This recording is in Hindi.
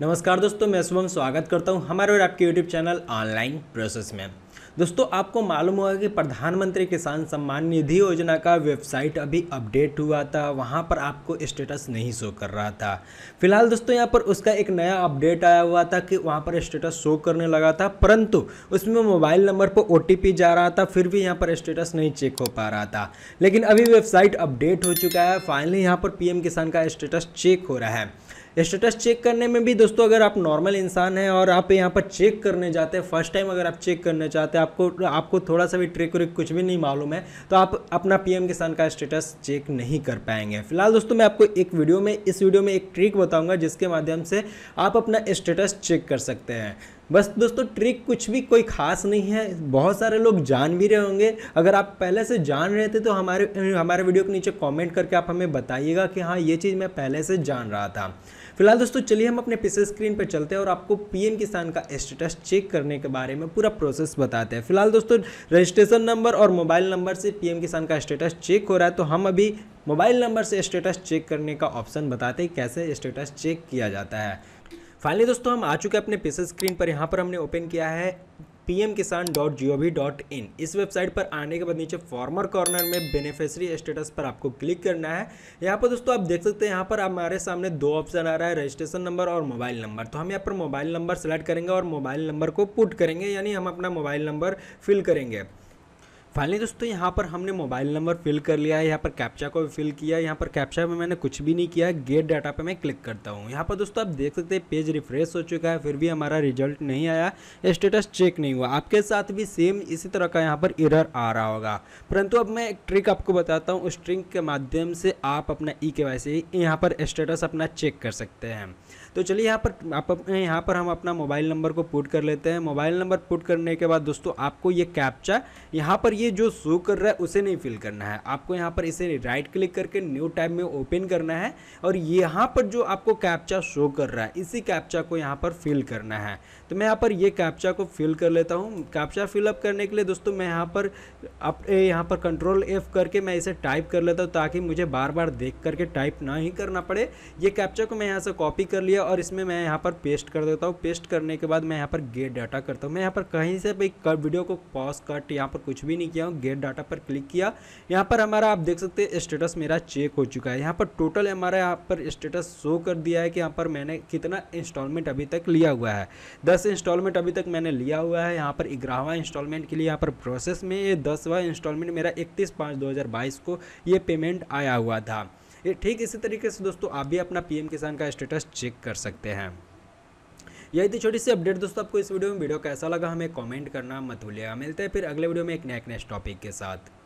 नमस्कार दोस्तों मैं शुभम स्वागत करता हूं हमारे और आपके यूट्यूब चैनल ऑनलाइन प्रोसेस में दोस्तों आपको मालूम होगा कि प्रधानमंत्री किसान सम्मान निधि योजना का वेबसाइट अभी अपडेट हुआ था वहां पर आपको स्टेटस नहीं शो कर रहा था फिलहाल दोस्तों यहां पर उसका एक नया अपडेट आया हुआ था कि वहां पर स्टेटस शो करने लगा था परंतु उसमें मोबाइल नंबर पर ओ जा रहा था फिर भी यहाँ पर स्टेटस नहीं चेक हो पा रहा था लेकिन अभी वेबसाइट अपडेट हो चुका है फाइनली यहाँ पर पी किसान का स्टेटस चेक हो रहा है स्टेटस चेक करने में भी दोस्तों अगर आप नॉर्मल इंसान हैं और आप यहाँ पर चेक करने जाते हैं फर्स्ट टाइम अगर आप चेक करने चाहते हैं आपको आपको थोड़ा सा भी ट्रिक व्रिक कुछ भी नहीं मालूम है तो आप अपना पीएम किसान का स्टेटस चेक नहीं कर पाएंगे फिलहाल दोस्तों मैं आपको एक वीडियो में इस वीडियो में एक ट्रिक बताऊँगा जिसके माध्यम से आप अपना स्टेटस चेक कर सकते हैं बस दोस्तों ट्रिक कुछ भी कोई खास नहीं है बहुत सारे लोग जान भी रहे होंगे अगर आप पहले से जान रहे थे तो हमारे हमारे वीडियो के नीचे कमेंट करके आप हमें बताइएगा कि हाँ ये चीज़ मैं पहले से जान रहा था फिलहाल दोस्तों चलिए हम अपने पिछले स्क्रीन पर चलते हैं और आपको पीएम किसान का स्टेटस चेक करने के बारे में पूरा प्रोसेस बताते हैं फिलहाल दोस्तों रजिस्ट्रेशन नंबर और मोबाइल नंबर से पीएम किसान का स्टेटस चेक हो रहा है तो हम अभी मोबाइल नंबर से स्टेटस चेक करने का ऑप्शन बताते हैं कैसे स्टेटस चेक किया जाता है फाइनली दोस्तों हम आ चुके हैं अपने पीसी स्क्रीन पर यहाँ पर हमने ओपन किया है P M Kisan dot G O V dot in इस वेबसाइट पर आने के बाद नीचे फॉर्मर कॉर्नर में बेनिफिशरी स्टेटस पर आपको क्लिक करना है यहाँ पर दोस्तों आप देख सकते हैं यहाँ पर हमारे सामने दो ऑप्शन आ रहा है रजिस्ट्रेशन नंबर और मोबाइल नंबर तो हम यहाँ पर मोबाइल नंबर सेलेक्ट करेंगे और मोबाइल नंबर को पुट करेंगे यानी हम अपना मोबाइल नंबर फिल करेंगे फाइनली दोस्तों यहाँ पर हमने मोबाइल नंबर फिल कर लिया है यहाँ पर कैप्चा को भी फिल किया यहाँ पर कैप्चा में मैंने कुछ भी नहीं किया है गेट डाटा पे मैं क्लिक करता हूँ यहाँ पर दोस्तों आप देख सकते हैं पेज रिफ्रेश हो चुका है फिर भी हमारा रिजल्ट नहीं आया स्टेटस चेक नहीं हुआ आपके साथ भी सेम इसी तरह का यहाँ पर इरर आ रहा होगा परंतु अब मैं एक ट्रिक आपको बताता हूँ उस ट्रिक के माध्यम से आप अपना ई के वाई सी यहाँ पर स्टेटस अपना चेक कर सकते हैं तो चलिए यहाँ पर आप यहाँ पर हम अपना मोबाइल नंबर को पुट कर लेते हैं मोबाइल नंबर पुट करने के बाद दोस्तों आपको ये कैप्चा यहाँ पर ये जो शो कर रहा है उसे नहीं फिल करना है आपको यहाँ पर इसे राइट क्लिक करके न्यू टाइप में ओपन करना है और यहाँ पर जो आपको कैप्चा शो कर रहा है इसी कैप्चा को यहाँ पर फिल करना है तो मैं यहाँ पर ये कैप्चा को फिल कर लेता हूँ कैप्चा फिलअप करने के लिए दोस्तों मैं यहाँ पर अप यहाँ पर कंट्रोल एफ करके मैं इसे टाइप कर लेता हूँ ताकि मुझे बार बार देख करके टाइप ना ही करना पड़े ये कैप्चा को मैं यहाँ से कॉपी कर लिया और इसमें मैं यहाँ पर पेस्ट कर देता हूँ पेस्ट करने के बाद मैं यहाँ पर गेट डाटा करता हूँ मैं यहाँ पर कहीं से भी वीडियो को पॉज कट यहाँ पर कुछ भी नहीं किया हूँ गेट डाटा पर क्लिक किया यहाँ पर हमारा आप देख सकते हैं स्टेटस मेरा चेक हो चुका है यहाँ पर टोटल हमारा यहाँ पर स्टेटस शो कर दिया है कि यहाँ पर मैंने कितना इंस्टॉलमेंट अभी तक लिया हुआ है दस इंस्टॉलमेंट अभी तक मैंने लिया हुआ है यहाँ पर ग्यारहवा इंस्टॉलमेंट के लिए यहाँ पर प्रोसेस में ये दसवा इंस्टॉलमेंट मेरा इकतीस पाँच दो को ये पेमेंट आया हुआ था ये ठीक इसी तरीके से दोस्तों आप भी अपना पीएम किसान का स्टेटस चेक कर सकते हैं यही थी छोटी सी अपडेट दोस्तों आपको इस वीडियो में वीडियो कैसा लगा हमें कॉमेंट करना मत भूलिएगा मिलते हैं फिर अगले वीडियो में एक नया नेक्स्ट टॉपिक के साथ